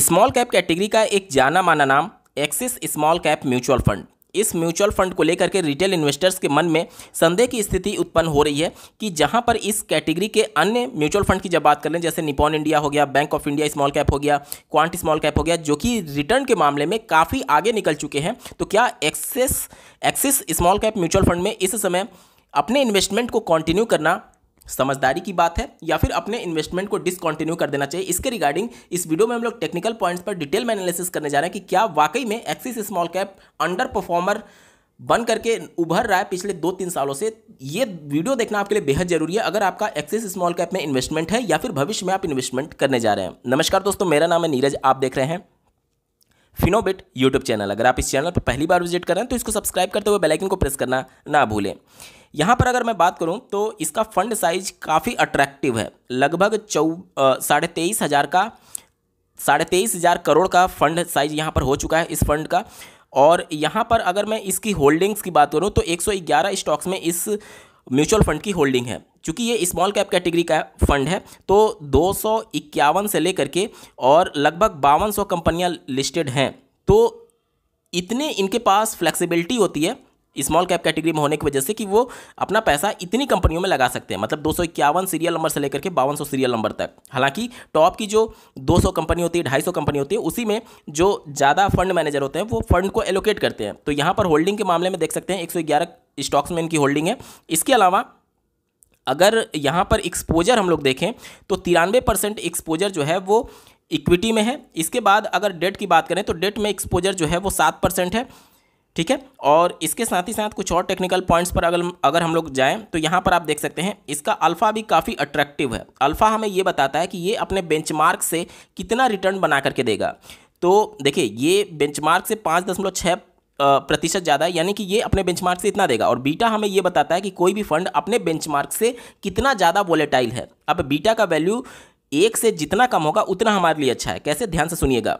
small cap category का एक जाना माना नाम Axis small cap mutual fund इस म्यूचुअल फंड को लेकर के रिटेल इन्वेस्टर्स के मन में संदेह की स्थिति उत्पन्न हो रही है कि जहां पर इस कैटेगरी के अन्य म्यूचुअल फंड की जब बात करें जैसे निपॉन इंडिया हो गया bank of India small cap हो गया क्वांट स्मॉल कैप हो गया जो कि रिटर्न के मामले में काफ़ी आगे निकल चुके हैं तो क्या access Axis small cap mutual fund में इस समय अपने इन्वेस्टमेंट को कंटिन्यू करना समझदारी की बात है या फिर अपने इन्वेस्टमेंट को डिसकंटिन्यू कर देना चाहिए इसके रिगार्डिंग इस वीडियो में हम लोग टेक्निकल पॉइंट्स पर डिटेल में एनालिसिस करने जा रहे हैं कि क्या वाकई में Axis small cap underperformer बन करके उभर रहा है पिछले दो तीन सालों से ये वीडियो देखना आपके लिए बेहद जरूरी है अगर आपका एक्सिस स्मॉल कैप में इन्वेस्टमेंट है या फिर भविष्य में आप इन्वेस्टमेंट करने जा रहे हैं नमस्कार दोस्तों मेरा नाम है नीरज आप देख रहे हैं फिनोबिट यूट्यूब चैनल अगर आप इस चैनल पर पहली बार विजिट कर रहे हैं तो इसको सब्सक्राइब करते हुए बेलाइकन को प्रेस करना ना भूलें यहाँ पर अगर मैं बात करूँ तो इसका फंड साइज काफ़ी अट्रैक्टिव है लगभग चौ साढ़े तेईस हज़ार का साढ़े तेईस हज़ार करोड़ का फंड साइज यहाँ पर हो चुका है इस फंड का और यहाँ पर अगर मैं इसकी होल्डिंग्स की बात करूँ तो 111 स्टॉक्स में इस म्यूचुअल फंड की होल्डिंग है चूँकि ये स्मॉल कैप कैटेगरी का फंड है तो दो से लेकर के और लगभग बावन कंपनियाँ लिस्टेड हैं तो इतने इनके पास फ्लेक्सिबिलिटी होती है स्मॉल कैप कैटेगरी में होने की वजह से कि वो अपना पैसा इतनी कंपनियों में लगा सकते हैं मतलब दो सीरियल नंबर से लेकर के बावन सीरियल नंबर तक हालांकि टॉप की जो 200 कंपनी होती है 250 कंपनी होती है उसी में जो ज़्यादा फंड मैनेजर होते हैं वो फंड को एलोकेट करते हैं तो यहाँ पर होल्डिंग के मामले में देख सकते हैं एक स्टॉक्स में इनकी होल्डिंग है इसके अलावा अगर यहाँ पर एक्सपोजर हम लोग देखें तो तिरानवे परसेंट एक्सपोजर जो है वो इक्विटी में है इसके बाद अगर डेट की बात करें तो डेट में एक्सपोजर जो है वो सात परसेंट है ठीक है और इसके साथ ही साथ कुछ और टेक्निकल पॉइंट्स पर अगर अगर हम लोग जाएं तो यहाँ पर आप देख सकते हैं इसका अल्फ़ा भी काफ़ी अट्रैक्टिव है अल्फ़ा हमें ये बताता है कि ये अपने बेंचमार्क से कितना रिटर्न बना करके देगा तो देखिए ये बेंचमार्क से पाँच दशमलव छः प्रतिशत ज़्यादा है यानी कि ये अपने बेंचमार्क से इतना देगा और बीटा हमें ये बताता है कि कोई भी फंड अपने बेंचमार्क से कितना ज़्यादा वोलेटाइल है अब बीटा का वैल्यू एक से जितना कम होगा उतना हमारे लिए अच्छा है कैसे ध्यान से सुनिएगा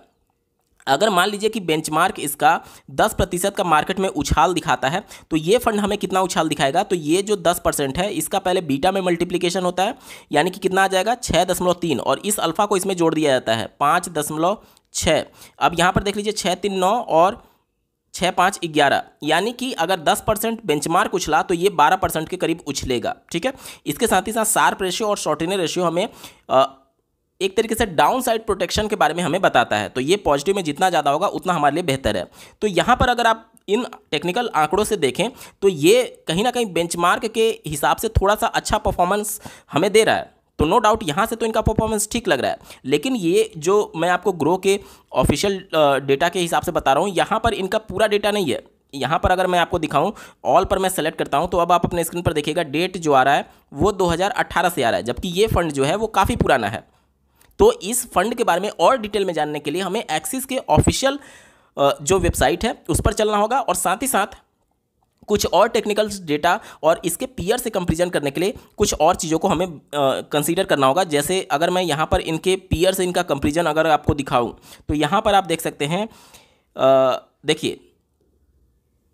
अगर मान लीजिए कि बेंचमार्क इसका 10 प्रतिशत का मार्केट में उछाल दिखाता है तो ये फंड हमें कितना उछाल दिखाएगा तो ये जो 10 परसेंट है इसका पहले बीटा में मल्टीप्लिकेशन होता है यानी कि कितना आ जाएगा छः दशमलव तीन और इस अल्फ़ा को इसमें जोड़ दिया जाता है पाँच दशमलव छः अब यहाँ पर देख लीजिए छः तीन नौ और छः पाँच ग्यारह यानी कि अगर दस परसेंट बेंचमार्क उछला तो ये बारह परसेंट के करीब उछलेगा ठीक है इसके साथ ही साथ सार्प रेशियो और शॉर्टिनर रेशियो हमें एक तरीके से डाउन साइड प्रोटेक्शन के बारे में हमें बताता है तो ये पॉजिटिव में जितना ज़्यादा होगा उतना हमारे लिए बेहतर है तो यहाँ पर अगर आप इन टेक्निकल आंकड़ों से देखें तो ये कहीं ना कहीं बेंचमार्क के हिसाब से थोड़ा सा अच्छा परफॉर्मेंस हमें दे रहा है तो नो डाउट यहाँ से तो इनका परफॉर्मेंस ठीक लग रहा है लेकिन ये जो मैं आपको ग्रो के ऑफिशियल डेटा के हिसाब से बता रहा हूँ यहाँ पर इनका पूरा डेटा नहीं है यहाँ पर अगर मैं आपको दिखाऊं ऑल पर मैं सेलेक्ट करता हूँ तो अब आप अपने स्क्रीन पर देखिएगा डेट जो आ रहा है वो 2018 से आ रहा है जबकि ये फंड जो है वो काफ़ी पुराना है तो इस फंड के बारे में और डिटेल में जानने के लिए हमें एक्सिस के ऑफिशियल जो वेबसाइट है उस पर चलना होगा और साथ ही साथ कुछ और टेक्निकल डेटा और इसके पीयर से कंपेरिजन करने के लिए कुछ और चीज़ों को हमें कंसीडर करना होगा जैसे अगर मैं यहाँ पर इनके पीयर से इनका कंपेरिजन अगर आपको दिखाऊँ तो यहाँ पर आप देख सकते हैं देखिए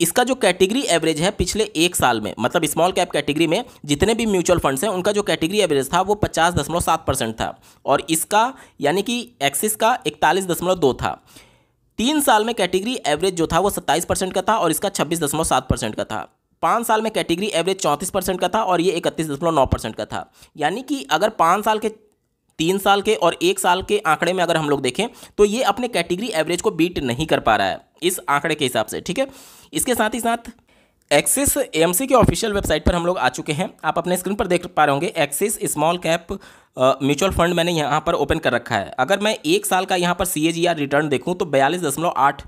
इसका जो कैटेगरी एवरेज है पिछले एक साल में मतलब स्मॉल कैप कैटेगरी में जितने भी म्यूचुअल फंड्स हैं उनका जो कैटेगरी एवरेज था वो पचास दशमलव सात परसेंट था और इसका यानी कि एक्सिस का इकतालीस दशमलव दो था तीन साल में कैटेगरी एवरेज जो था वो सत्ताईस परसेंट का था और इसका छब्बीस दशमलव सात परसेंट का था पाँच साल में कैटेगरी एवरेज चौंतीस परसेंट का था और ये इकतीस दशमलव नौ परसेंट का था यानी कि अगर पाँच साल के तीन साल के और एक साल के आंकड़े में अगर हम लोग देखें तो ये अपने कैटेगरी एवरेज को बीट नहीं कर पा रहा है इस आंकड़े के हिसाब से ठीक है इसके साथ ही साथ एक्सिस एमसी के ऑफिशियल वेबसाइट पर हम लोग आ चुके हैं आप अपने स्क्रीन पर देख पा रहे होंगे Axis small cap mutual fund मैंने यहाँ पर ओपन कर रखा है अगर मैं एक साल का यहाँ पर सी रिटर्न देखूँ तो बयालीस दशमलव आठ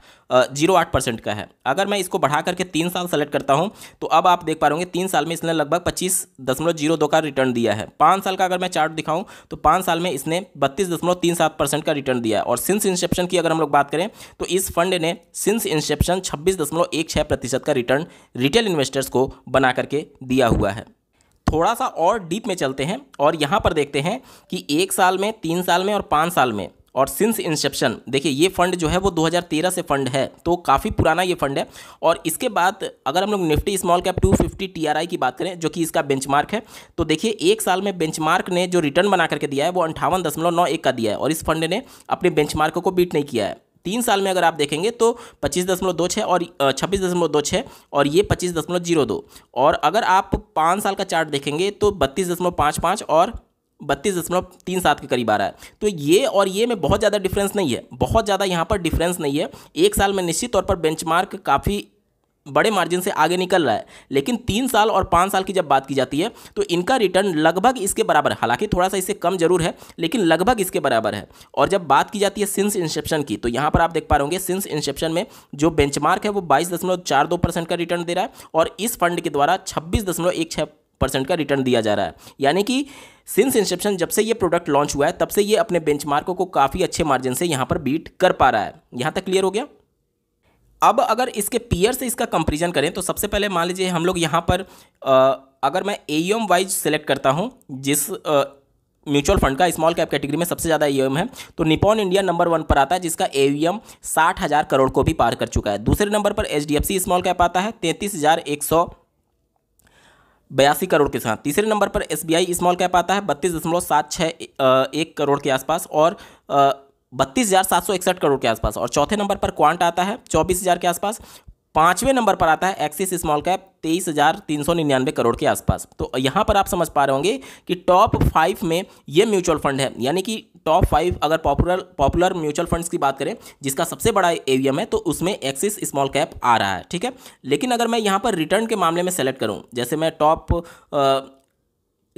जीरो आठ परसेंट का है अगर मैं इसको बढ़ा करके तीन साल सेलेक्ट करता हूँ तो अब आप देख पा रहे तीन साल में इसने लगभग पच्चीस दशमलव जीरो दो का रिटर्न दिया है पाँच साल का अगर मैं चार्ट दिखाऊँ तो पाँच साल में इसने बत्तीस दशमलव तीन सात परसेंट का रिटर्न दिया है और सिंस इंसेप्शन की अगर हम लोग बात करें तो इस फंड ने सिंस इंसेप्शन छब्बीस दशमलव एक छः प्रतिशत का रिटर्न रिटेल इन्वेस्टर्स को बना करके दिया हुआ है थोड़ा सा और डीप में चलते हैं और यहाँ पर देखते हैं कि एक साल में तीन साल में और पाँच साल में और सिंस इंसेप्शन देखिए ये फंड जो है वो 2013 से फंड है तो काफ़ी पुराना ये फंड है और इसके बाद अगर हम लोग निफ्टी स्मॉल कैप 250 टीआरआई की बात करें जो कि इसका बेंचमार्क है तो देखिए एक साल में बेंचमार्क ने जो रिटर्न बना करके दिया है वो अंठावन का दिया है और इस फंड ने अपने बेंचमार्क को बीट नहीं किया है तीन साल में अगर आप देखेंगे तो पच्चीस दशमलव दो छः और छब्बीस दशमलव दो छः और ये पच्चीस दशमलव जीरो दो और अगर आप पाँच साल का चार्ट देखेंगे तो बत्तीस दशमलव पाँच पाँच और बत्तीस दशमलव तीन सात के करीब आ रहा है तो ये और ये में बहुत ज़्यादा डिफरेंस नहीं है बहुत ज़्यादा यहाँ पर डिफरेंस नहीं है एक साल में निश्चित तौर पर बेंचमार्क काफ़ी बड़े मार्जिन से आगे निकल रहा है लेकिन तीन साल और पाँच साल की जब बात की जाती है तो इनका रिटर्न लगभग इसके बराबर है हालांकि थोड़ा सा इससे कम जरूर है लेकिन लगभग इसके बराबर है और जब बात की जाती है सिंस इंसेप्शन की तो यहाँ पर आप देख पा रहे होंगे सिंस इंसेप्शन में जो बेंचमार्क है वो बाईस का रिटर्न दे रहा है और इस फंड के द्वारा छब्बीस परसेंट का रिटर्न दिया जा रहा है यानी कि सिंस इंसेप्शन जब से ये प्रोडक्ट लॉन्च हुआ है तब से ये अपने बेंचमार्कों को काफ़ी अच्छे मार्जिन से यहाँ पर बीट कर पा रहा है यहाँ तक क्लियर हो गया अब अगर इसके पीयर से इसका कंपेरिजन करें तो सबसे पहले मान लीजिए हम लोग यहाँ पर आ, अगर मैं ए वाइज सेलेक्ट करता हूँ जिस म्यूचुअल फंड का स्मॉल कैप कैटेगरी में सबसे ज़्यादा ई है तो निपॉन इंडिया नंबर वन पर आता है जिसका ए वी एम साठ हज़ार करोड़ को भी पार कर चुका है दूसरे नंबर पर H D F C small cap आता है तैंतीस हज़ार एक सौ बयासी करोड़ के साथ तीसरे नंबर पर S B I small cap आता है बत्तीस दशमलव सात छः एक करोड़ के आसपास और बत्तीस हज़ार सात सौ इकसठ करोड़ के आसपास और चौथे नंबर पर क्वांट आता है चौबीस हज़ार के आसपास पाँचवें नंबर पर आता है एक्सिस स्मॉल कैप तेईस हज़ार तीन सौ निन्यानवे करोड़ के आसपास तो यहाँ पर आप समझ पा रहे होंगे कि टॉप फाइव में ये म्यूचुअल फंड है यानी कि टॉप फाइव अगर पॉपुलर पॉपुलर म्यूचुअल फंड्स की बात करें जिसका सबसे बड़ा एवीएम है तो उसमें एक्सिस स्मॉल कैप आ रहा है ठीक है लेकिन अगर मैं यहाँ पर रिटर्न के मामले में सेलेक्ट करूँ जैसे मैं टॉप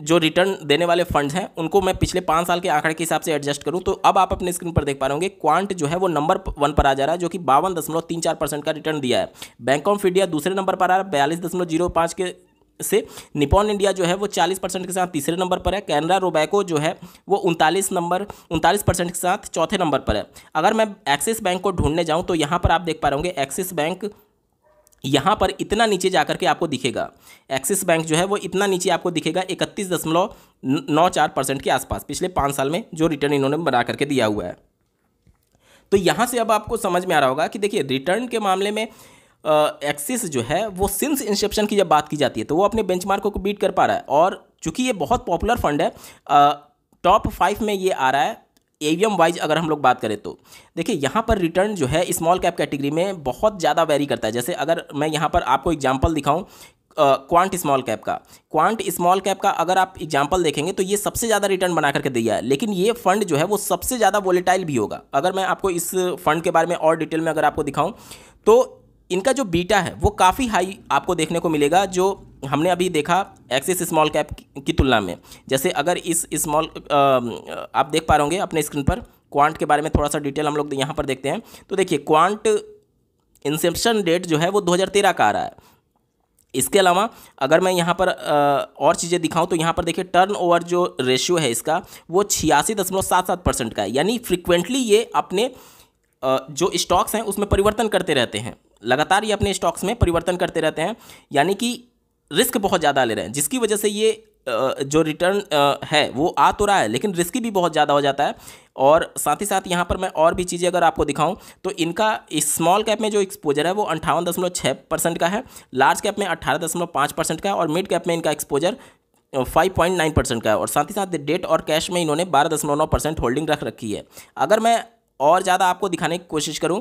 जो रिटर्न देने वाले फंड्स हैं उनको मैं पिछले पाँच साल के आंकड़े के हिसाब से एडजस्ट करूं तो अब आप अपने स्क्रीन पर देख पा रहे होंगे क्वांट जो है वो नंबर वन पर आ जा रहा है जो कि बावन दशमलव तीन चार परसेंट का रिटर्न दिया है बैंक ऑफ इंडिया दूसरे नंबर पर आ रहा है बयालीस दशमलव जीरो पाँच के से निपॉन इंडिया जो है वो 40 परसेंट के साथ तीसरे नंबर पर है कैनरा रोबैको जो है वो उनतालीस नंबर उनतालीस परसेंट के साथ चौथे नंबर पर है अगर मैं एक्सिस बैंक को ढूंढने जाऊँ तो यहाँ पर आप देख पा रहे होंगे एक्सिस बैंक यहाँ पर इतना नीचे जा के आपको दिखेगा एक्सिस बैंक जो है वो इतना नीचे आपको दिखेगा इकतीस दशमलव नौ चार परसेंट के आसपास पिछले पाँच साल में जो रिटर्न इन्होंने बना करके दिया हुआ है तो यहाँ से अब आपको समझ में आ रहा होगा कि देखिए रिटर्न के मामले में एक्सिस जो है वो सिंस इंसेप्शन की जब बात की जाती है तो वो अपने बेंच को बीट कर पा रहा है और चूंकि ये बहुत पॉपुलर फंड है टॉप फाइव में ये आ रहा है एवीएम वाइज अगर हम लोग बात करें तो देखिए यहाँ पर रिटर्न जो है स्मॉल कैप कैटेगरी में बहुत ज़्यादा वेरी करता है जैसे अगर मैं यहाँ पर आपको एग्जाम्पल दिखाऊँ क्वांट स्मॉल कैप का क्वांट स्मॉल कैप का अगर आप एग्जाम्पल देखेंगे तो ये सबसे ज़्यादा रिटर्न बना करके दिया है लेकिन ये फंड जो है वो सबसे ज़्यादा वोलेटाइल भी होगा अगर मैं आपको इस फंड के बारे में और डिटेल में अगर आपको दिखाऊँ तो इनका जो बीटा है वो काफ़ी हाई आपको देखने को मिलेगा जो हमने अभी देखा एक्सिस स्मॉल कैप की तुलना में जैसे अगर इस स्मॉल आप देख पा रहे होंगे अपने स्क्रीन पर क्वांट के बारे में थोड़ा सा डिटेल हम लोग यहाँ पर देखते हैं तो देखिए क्वांट इंसेप्शन डेट जो है वो 2013 का आ रहा है इसके अलावा अगर मैं यहाँ पर और चीज़ें दिखाऊं तो यहाँ पर देखिए टर्न ओवर जो रेशियो है इसका वो छियासी दशमलव सात सात परसेंट का है यानी फ्रिक्वेंटली ये अपने जो स्टॉक्स हैं उसमें परिवर्तन करते रहते हैं लगातार ये अपने स्टॉक्स में परिवर्तन करते रहते हैं यानी कि रिस्क बहुत ज़्यादा ले रहे हैं जिसकी वजह से ये जो रिटर्न है वो आ तो रहा है लेकिन रिस्की भी बहुत ज़्यादा हो जाता है और साथ ही साथ यहाँ पर मैं और भी चीज़ें अगर आपको दिखाऊं तो इनका स्मॉल कैप में जो एक्सपोजर है वो अंठावन दशमलव छः परसेंट का है लार्ज कैप में अट्ठारह दशमलव पाँच परसेंट का है और मिड कैप में इनका exposure five point nine percent का है और साथ ही साथ डेट और कैश में इन्होंने बारह दशमलव नौ परसेंट होल्डिंग रख रखी है अगर मैं और ज़्यादा आपको दिखाने की कोशिश करूँ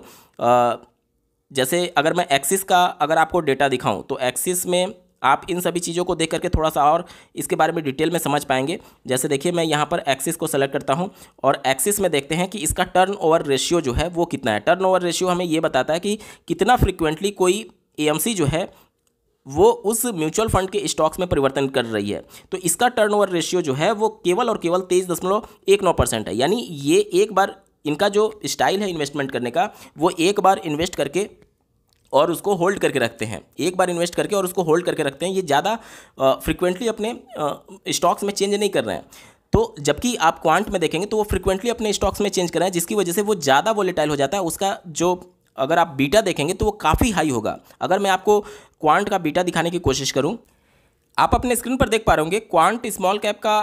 जैसे अगर मैं एक्सिस का अगर आपको डेटा दिखाऊँ तो एक्सिस में आप इन सभी चीज़ों को देख करके थोड़ा सा और इसके बारे में डिटेल में समझ पाएंगे जैसे देखिए मैं यहाँ पर एक्सिस को सेलेक्ट करता हूँ और एक्सिस में देखते हैं कि इसका टर्न ओवर रेशियो जो है वो कितना है टर्न ओवर रेशियो हमें ये बताता है कि कितना फ्रिक्वेंटली कोई ए जो है वो उस म्यूचुअल फंड के स्टॉक्स में परिवर्तन कर रही है तो इसका टर्नओवर रेशियो जो है वो केवल और केवल तेईस दशमलव एक नौ परसेंट है यानी ये एक बार इनका जो स्टाइल है इन्वेस्टमेंट करने का वो एक बार इन्वेस्ट करके और उसको होल्ड करके रखते हैं एक बार इन्वेस्ट करके और उसको होल्ड करके रखते हैं ये ज़्यादा फ्रिक्वेंटली अपने स्टॉक्स में चेंज नहीं कर रहे हैं तो जबकि आप क्वांट में देखेंगे तो वो फ्रिक्वेंटली अपने स्टॉक्स में चेंज कर रहे हैं जिसकी वजह से वो ज़्यादा वॉलेटाइल हो जाता है उसका जो अगर आप बीटा देखेंगे तो वो काफ़ी हाई होगा अगर मैं आपको क्वांट का बीटा दिखाने की कोशिश करूँ आप अपने स्क्रीन पर देख पा रहे होंगे क्वांट स्मॉल कैप का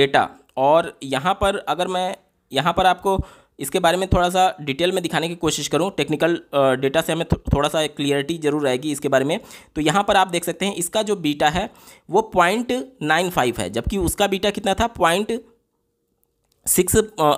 डेटा और यहाँ पर अगर मैं यहाँ पर आपको इसके बारे में थोड़ा सा डिटेल में दिखाने की कोशिश करूँ टेक्निकल डेटा से हमें थो, थोड़ा सा क्लियरिटी जरूर रहेगी इसके बारे में तो यहाँ पर आप देख सकते हैं इसका जो बीटा है वो पॉइंट नाइन फाइव है जबकि उसका बीटा कितना था पॉइंट सिक्स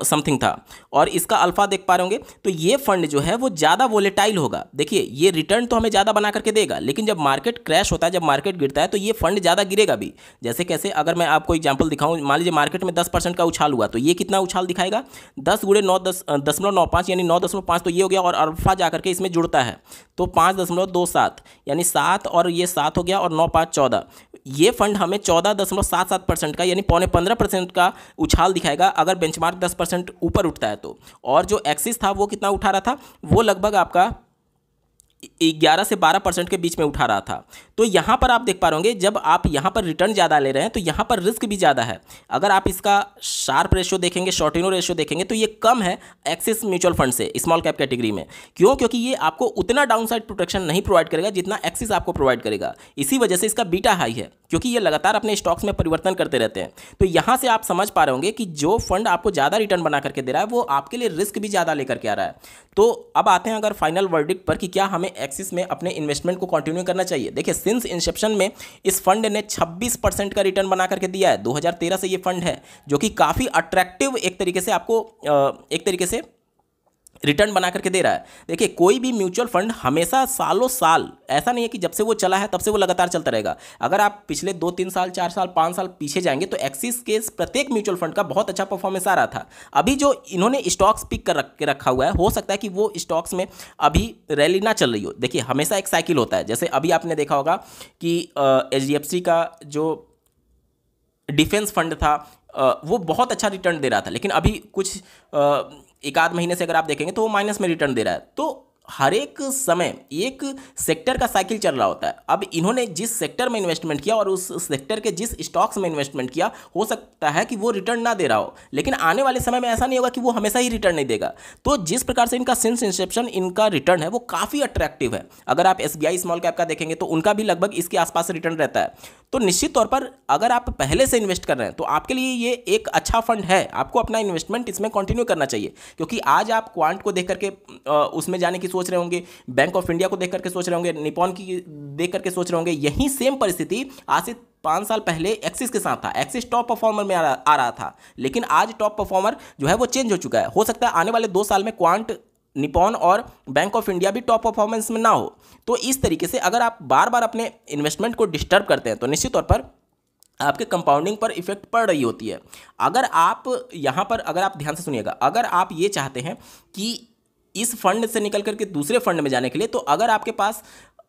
समथिंग था और इसका अल्फा देख पा रहे होंगे तो ये फंड जो है वो ज़्यादा वोलेटाइल होगा देखिए ये रिटर्न तो हमें ज़्यादा बना करके देगा लेकिन जब मार्केट क्रैश होता है जब मार्केट गिरता है तो ये फंड ज़्यादा गिरेगा भी जैसे कैसे अगर मैं आपको एग्जाम्पल दिखाऊँ मान लीजिए मार्केट में दस परसेंट का उछाल हुआ तो ये कितना उछाल दिखाएगा दस गुड़े नौ दस दशमलव नौ पाँच यानी नौ पाँच तो ये हो गया और अल्फा जा करके इसमें जुड़ता है तो पाँच दशमलव दो सात यानी सात और ये सात हो गया और नौ पाँच चौदह ये फंड हमें चौदह दशमलव सात सात परसेंट का यानी पौने पंद्रह परसेंट का उछाल दिखाएगा अगर बेंचमार्क दस परसेंट ऊपर उठता है तो और जो एक्सिस था वो कितना उठा रहा था वो लगभग आपका ग्यारह से बारह परसेंट के बीच में उठा रहा था तो यहाँ पर आप देख पा रहे जब आप यहाँ पर रिटर्न ज़्यादा ले रहे हैं तो यहाँ पर रिस्क भी ज़्यादा है अगर आप इसका शार्प रेशियो देखेंगे शॉर्टिनो रेशियो देखेंगे तो ये कम है एक्सिस म्यूचुअल फंड से स्मॉल कैप कैटेगरी में क्यों क्योंकि ये आपको उतना डाउनसाइड प्रोटेक्शन नहीं प्रोवाइड करेगा जितना एक्सिस आपको प्रोवाइड करेगा इसी वजह से इसका बीटा हाई है क्योंकि ये लगातार अपने स्टॉक्स में परिवर्तन करते रहते हैं तो यहाँ से आप समझ पा रहे होंगे कि जो फंड आपको ज़्यादा रिटर्न बना करके दे रहा है वो आपके लिए रिस्क भी ज़्यादा लेकर के आ रहा है तो अब आते हैं अगर फाइनल वर्डिक पर कि क्या हमें एक्सिस में अपने इन्वेस्टमेंट को कंटिन्यू करना चाहिए देखिए सिंस इंसेप्शन में इस फंड ने छब्बीस परसेंट का रिटर्न बना करके दिया है दो से ये फंड है जो कि काफ़ी अट्रैक्टिव एक तरीके से आपको एक तरीके से रिटर्न बना करके दे रहा है देखिए कोई भी म्यूचुअल फंड हमेशा सालों साल ऐसा नहीं है कि जब से वो चला है तब से वो लगातार चलता रहेगा अगर आप पिछले दो तीन साल चार साल पाँच साल पीछे जाएंगे तो एक्सिस के प्रत्येक म्यूचुअल फंड का बहुत अच्छा परफॉर्मेंस आ रहा था अभी जो इन्होंने स्टॉक्स पिक कर रख के रखा हुआ है हो सकता है कि वो स्टॉक्स में अभी रैली ना चल रही हो देखिए हमेशा एक साइकिल होता है जैसे अभी आपने देखा होगा कि एच का जो डिफेंस फंड था वो बहुत अच्छा रिटर्न दे रहा था लेकिन अभी कुछ एक आध महीने से अगर आप देखेंगे तो वो माइनस में रिटर्न दे रहा है तो हर एक समय एक सेक्टर का साइकिल चल रहा होता है अब इन्होंने जिस सेक्टर में इन्वेस्टमेंट किया और उस सेक्टर के जिस स्टॉक्स में इन्वेस्टमेंट किया हो सकता है कि वो रिटर्न ना दे रहा हो लेकिन आने वाले समय में ऐसा नहीं होगा कि वो हमेशा ही रिटर्न नहीं देगा तो जिस प्रकार से इनका सिंस इंसेप्शन इनका रिटर्न है वो काफ़ी अट्रैक्टिव है अगर आप एस स्मॉल कैप का देखेंगे तो उनका भी लगभग इसके आसपास रिटर्न रहता है तो निश्चित तौर पर अगर आप पहले से इन्वेस्ट कर रहे हैं तो आपके लिए ये एक अच्छा फंड है आपको अपना इन्वेस्टमेंट इसमें कंटिन्यू करना चाहिए क्योंकि आज आप क्वांट को देख करके उसमें जाने की सोच रहे होंगे बैंक ऑफ इंडिया को देख करके सोच रहे होंगे निपॉन की देख करके सोच रहे होंगे यही सेम परिस्थिति आज से पाँच साल पहले एक्सिस के साथ था एक्सिस टॉप परफॉर्मर में आ रहा, था लेकिन आज टॉप परफॉर्मर जो है वो चेंज हो चुका है हो सकता है आने वाले दो साल में क्वांट निपॉन और बैंक ऑफ इंडिया भी टॉप परफॉर्मेंस में ना हो तो इस तरीके से अगर आप बार बार अपने इन्वेस्टमेंट को डिस्टर्ब करते हैं तो निश्चित तौर पर आपके कंपाउंडिंग पर इफेक्ट पड़ रही होती है अगर आप यहाँ पर अगर आप ध्यान से सुनिएगा अगर आप ये चाहते हैं कि इस फंड से निकल करके दूसरे फंड में जाने के लिए तो अगर आपके पास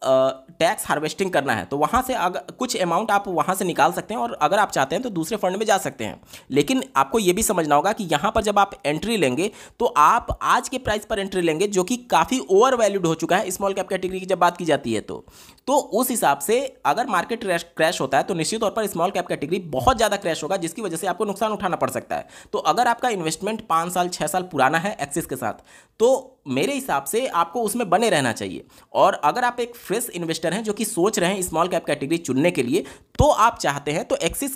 टैक्स हार्वेस्टिंग करना है तो वहाँ से अगर कुछ अमाउंट आप वहाँ से निकाल सकते हैं और अगर आप चाहते हैं तो दूसरे फंड में जा सकते हैं लेकिन आपको ये भी समझना होगा कि यहाँ पर जब आप एंट्री लेंगे तो आप आज के प्राइस पर एंट्री लेंगे जो कि काफ़ी ओवर वैल्यूड हो चुका है स्मॉल कैप कैटेगरी की जब बात की जाती है तो तो उस हिसाब से अगर मार्केट क्रैश होता है तो निश्चित तौर पर स्मॉल कैप कैटेगरी बहुत ज़्यादा क्रैश होगा जिसकी वजह से आपको नुकसान उठाना पड़ सकता है तो अगर आपका इन्वेस्टमेंट पाँच साल छः साल पुराना है एक्सिस के साथ तो मेरे हिसाब से आपको उसमें बने रहना चाहिए और अगर आप एक फ्रेश इन्वेस्टर हैं जो कि सोच रहे हैं स्मॉल कैप कैटेगरी चुनने के लिए तो आप चाहते हैं तो एक्सिस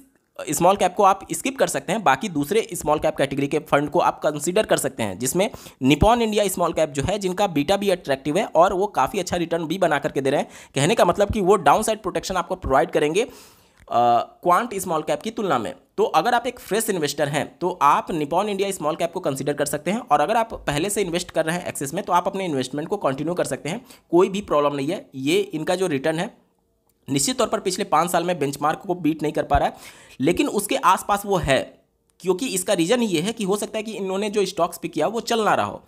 स्मॉल कैप को आप स्किप कर सकते हैं बाकी दूसरे स्मॉल कैप कैटेगरी के फंड को आप कंसीडर कर सकते हैं जिसमें निपॉन इंडिया स्मॉल कैप जो है जिनका बीटा भी अट्रैक्टिव है और वो काफ़ी अच्छा रिटर्न भी बना करके दे रहे हैं कहने का मतलब कि वो डाउन साइड प्रोटेक्शन आपको प्रोवाइड करेंगे क्वांट स्मॉल कैप की तुलना में तो अगर आप एक फ्रेश इन्वेस्टर हैं तो आप निपॉन इंडिया स्मॉल कैप को कंसीडर कर सकते हैं और अगर आप पहले से इन्वेस्ट कर रहे हैं एक्सेस में तो आप अपने इन्वेस्टमेंट को कंटिन्यू कर सकते हैं कोई भी प्रॉब्लम नहीं है ये इनका जो रिटर्न है निश्चित तौर पर पिछले पाँच साल में बेंचमार्क को बीट नहीं कर पा रहा है लेकिन उसके आसपास वो है क्योंकि इसका रीज़न ये है कि हो सकता है कि इन्होंने जो स्टॉक्स पिक किया वो चल ना रहा हो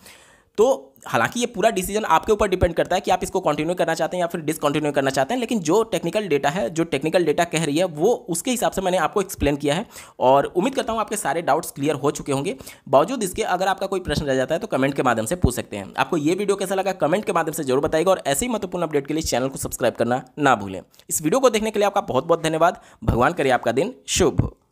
तो हालांकि ये पूरा डिसीजन आपके ऊपर डिपेंड करता है कि आप इसको कंटिन्यू करना चाहते हैं या फिर डिसकंटिन्यू करना चाहते हैं लेकिन जो टेक्निकल डेटा है जो टेक्निकल डेटा कह रही है वो उसके हिसाब से मैंने आपको एक्सप्लेन किया है और उम्मीद करता हूँ आपके सारे डाउट्स क्लियर हो चुके होंगे बावजूद इसके अगर आपका कोई प्रश्न रह जाता है तो कमेंट के माध्यम से पूछ सकते हैं आपको ये वीडियो कैसा लगा कमेंट के माध्यम से जरूर बताएगा और ऐसे ही महत्वपूर्ण अपडेट के लिए चैनल को सब्सक्राइब करना ना भूलें इस वीडियो को देखने के लिए आपका बहुत बहुत धन्यवाद भगवान करिए आपका दिन शुभ